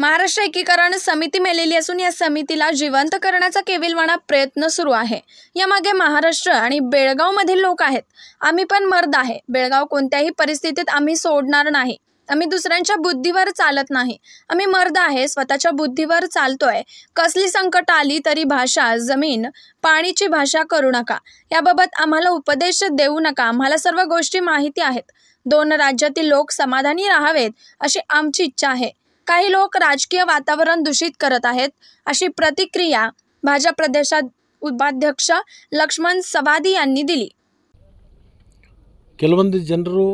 महाराष्ट्र एकीकरण समिती मेलेली असून या समितीला जिवंत करण्याचा केविलवाणा प्रयत्न सुरू आहे यामागे महाराष्ट्र आणि मधील लोक आहेत आम्ही पण मर्द आहे बेळगाव कोणत्याही परिस्थितीत आम्ही सोडणार नाही आम्ही दुसऱ्यांच्या बुद्धीवर चालत नाही आम्ही मर्द आहे स्वतःच्या बुद्धीवर चालतोय कसली संकट आली तरी भाषा जमीन पाणीची भाषा करू नका याबाबत आम्हाला उपदेश देऊ नका आम्हाला सर्व गोष्टी माहिती आहेत दोन राज्यातील लोक समाधानी राहावेत अशी आमची इच्छा आहे काही ಲೋಕ ರಾಜಕೀಯ ವಾತಾವರಣ दूषित करत आहेत अशी प्रतिक्रिया भाजप प्रदेशात ಉಪಾಧ್ಯಕ್ಷ ಲಕ್ಷ್ಮಣ್ यांनी दिली ಕೆಲವೊಂದು ಜನರು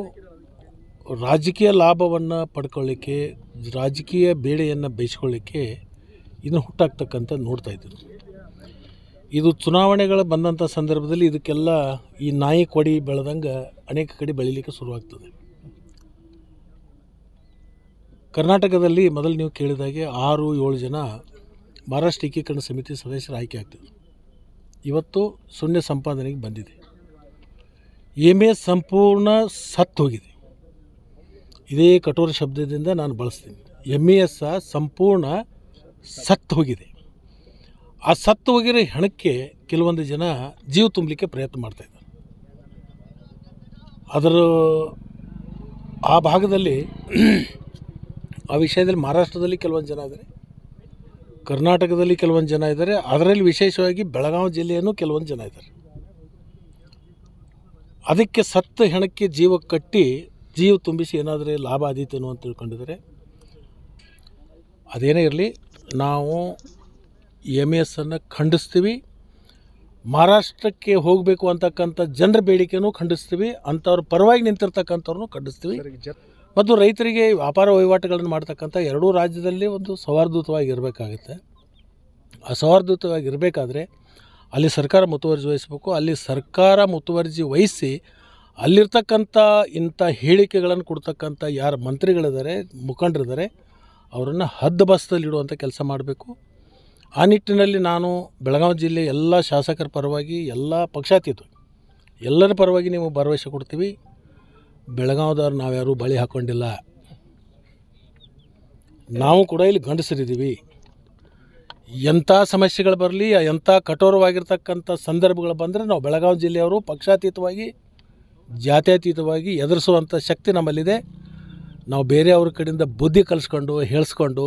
ರಾಜಕೀಯ ಲಾಭವನ್ನು ಪಡ್ಕೊಳ್ಳಿಕ್ಕೆ ರಾಜಕೀಯ ಬೇಳೆಯನ್ನು ಬೇಯಿಸ್ಕೊಳ್ಳಿಕ್ಕೆ ಇದನ್ನು ಹುಟ್ಟಾಗ್ತಕ್ಕಂಥ ನೋಡ್ತಾ ಇದ್ದರು ಇದು ಚುನಾವಣೆಗಳು ಬಂದಂಥ ಸಂದರ್ಭದಲ್ಲಿ ಇದಕ್ಕೆಲ್ಲ ಈ ನಾಯಿ ಕೊಡಿ ಬೆಳೆದಂಗೆ ಅನೇಕ ಕಡೆ ಬೆಳೀಲಿಕ್ಕೆ ಶುರುವಾಗ್ತದೆ ಕರ್ನಾಟಕದಲ್ಲಿ ಮೊದಲು ನೀವು ಕೇಳಿದಾಗೆ ಆರು ಏಳು ಜನ ಮಹಾರಾಷ್ಟ್ರ ಏಕೀಕರಣ ಸಮಿತಿ ಸದಸ್ಯರು ಆಯ್ಕೆ ಆಗ್ತಿದ್ರು ಇವತ್ತು ಶೂನ್ಯ ಸಂಪಾದನೆಗೆ ಬಂದಿದೆ ಎಮೆ ಸಂಪೂರ್ಣ ಸತ್ತು ಹೋಗಿದೆ ಇದೇ ಕಠೋರ ಶಬ್ದದಿಂದ ನಾನು ಬಳಸ್ತೀನಿ ಎಮ್ ಎ ಎಸ್ ಸಂಪೂರ್ಣ ಸತ್ತು ಹೋಗಿದೆ ಆ ಸತ್ತು ಹೋಗಿರೋ ಹೆಣಕ್ಕೆ ಕೆಲವೊಂದು ಜನ ಜೀವ ತುಂಬಲಿಕ್ಕೆ ಪ್ರಯತ್ನ ಮಾಡ್ತಾಯಿದ್ದಾರೆ ಅದರ ಆ ಭಾಗದಲ್ಲಿ ಆ ವಿಷಯದಲ್ಲಿ ಮಹಾರಾಷ್ಟ್ರದಲ್ಲಿ ಕೆಲವೊಂದು ಜನ ಇದ್ದಾರೆ ಕರ್ನಾಟಕದಲ್ಲಿ ಕೆಲವೊಂದು ಜನ ಇದ್ದಾರೆ ಅದರಲ್ಲಿ ವಿಶೇಷವಾಗಿ ಬೆಳಗಾವಿ ಜಿಲ್ಲೆಯನ್ನು ಕೆಲವೊಂದು ಜನ ಇದ್ದಾರೆ ಅದಕ್ಕೆ ಸತ್ತ ಹೆಣಕ್ಕೆ ಜೀವ ಕಟ್ಟಿ ಜೀವ ತುಂಬಿಸಿ ಏನಾದರೂ ಲಾಭ ಆದೀತೇನು ಅಂತ ತಿಳ್ಕೊಂಡಿದ್ದಾರೆ ಅದೇನೇ ಇರಲಿ ನಾವು ಎಮ್ ಎಸ್ಸನ್ನು ಖಂಡಿಸ್ತೀವಿ ಮಹಾರಾಷ್ಟ್ರಕ್ಕೆ ಹೋಗಬೇಕು ಅಂತಕ್ಕಂಥ ಜನರ ಬೇಡಿಕೆನೂ ಖಂಡಿಸ್ತೀವಿ ಅಂಥವ್ರ ಪರವಾಗಿ ನಿಂತಿರ್ತಕ್ಕಂಥವ್ರನ್ನೂ ಖಂಡಿಸ್ತೀವಿ ಮತ್ತು ರೈತರಿಗೆ ವ್ಯಾಪಾರ ವಹಿವಾಟುಗಳನ್ನು ಮಾಡ್ತಕ್ಕಂಥ ಎರಡೂ ರಾಜ್ಯದಲ್ಲಿ ಒಂದು ಸೌಹಾರ್ದಯುತವಾಗಿರಬೇಕಾಗುತ್ತೆ ಆ ಸೌಹಾರ್ದಯುತವಾಗಿರಬೇಕಾದ್ರೆ ಅಲ್ಲಿ ಸರ್ಕಾರ ಮುತುವರ್ಜಿ ವಹಿಸಬೇಕು ಅಲ್ಲಿ ಸರ್ಕಾರ ಮುತುವರ್ಜಿ ವಹಿಸಿ ಅಲ್ಲಿರ್ತಕ್ಕಂಥ ಇಂಥ ಹೇಳಿಕೆಗಳನ್ನು ಕೊಡ್ತಕ್ಕಂಥ ಯಾರು ಮಂತ್ರಿಗಳಿದ್ದಾರೆ ಮುಖಂಡರಿದ್ದಾರೆ ಅವರನ್ನು ಹದ್ದಬಸ್ತಲ್ಲಿಡುವಂಥ ಕೆಲಸ ಮಾಡಬೇಕು ಆ ನಿಟ್ಟಿನಲ್ಲಿ ನಾನು ಬೆಳಗಾವಿ ಜಿಲ್ಲೆ ಎಲ್ಲ ಶಾಸಕರ ಪರವಾಗಿ ಎಲ್ಲ ಪಕ್ಷಾತೀತ ಎಲ್ಲರ ಪರವಾಗಿ ನೀವು ಭರವಸೆ ಕೊಡ್ತೀವಿ ಬೆಳಗಾವ್ದವ್ರು ನಾವು ಯಾರೂ ಬಳಿ ಹಾಕ್ಕೊಂಡಿಲ್ಲ ನಾವು ಕೂಡ ಇಲ್ಲಿ ಗಂಡಸರಿದ್ದೀವಿ ಎಂಥ ಸಮಸ್ಯೆಗಳು ಬರಲಿ ಎಂಥ ಕಠೋರವಾಗಿರ್ತಕ್ಕಂಥ ಸಂದರ್ಭಗಳು ಬಂದರೆ ನಾವು ಬೆಳಗಾವಿ ಜಿಲ್ಲೆಯವರು ಪಕ್ಷಾತೀತವಾಗಿ ಜಾತ್ಯತೀತವಾಗಿ ಎದುರಿಸುವಂಥ ಶಕ್ತಿ ನಮ್ಮಲ್ಲಿದೆ ನಾವು ಬೇರೆಯವ್ರ ಕಡೆಯಿಂದ ಬುದ್ಧಿ ಕಲಿಸ್ಕೊಂಡು ಹೇಳಿಸ್ಕೊಂಡು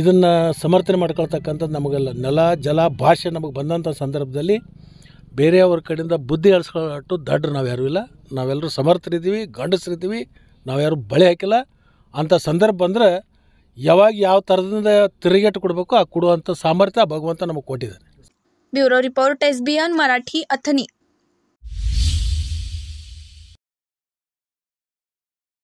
ಇದನ್ನು ಸಮರ್ಥನೆ ಮಾಡ್ಕೊಳ್ತಕ್ಕಂಥದ್ದು ನಮಗೆಲ್ಲ ನೆಲ ಜಲ ಭಾಷೆ ನಮಗೆ ಬಂದಂಥ ಸಂದರ್ಭದಲ್ಲಿ ಬೇರೆಯವ್ರ ಕಡೆಯಿಂದ ಬುದ್ಧಿ ಅಳಿಸ್ಕೊಳ್ಳೋಟ್ಟು ದಡ್ರು ನಾವು ಯಾರೂ ಇಲ್ಲ ನಾವೆಲ್ಲರೂ ಸಮರ್ಥರಿದ್ದೀವಿ ಗಂಡಸ್ರಿದ್ದೀವಿ ನಾವು ಯಾರು ಬಳೆ ಹಾಕಿಲ್ಲ ಅಂಥ ಸಂದರ್ಭ ಬಂದರೆ ಯಾವಾಗ ಯಾವ ಥರದಿಂದ ತಿರುಗೇಟು ಕೊಡಬೇಕು ಆ ಕೊಡುವಂಥ ಸಾಮರ್ಥ್ಯ ಭಗವಂತ ನಮಗೆ ಕೊಟ್ಟಿದ್ದಾನೆ ಬ್ಯೂರೋ ರಿಪೋರ್ಟ್ ಎಸ್ ಬಿ ಆನ್ ಮರಾಠಿ ಅಥನಿ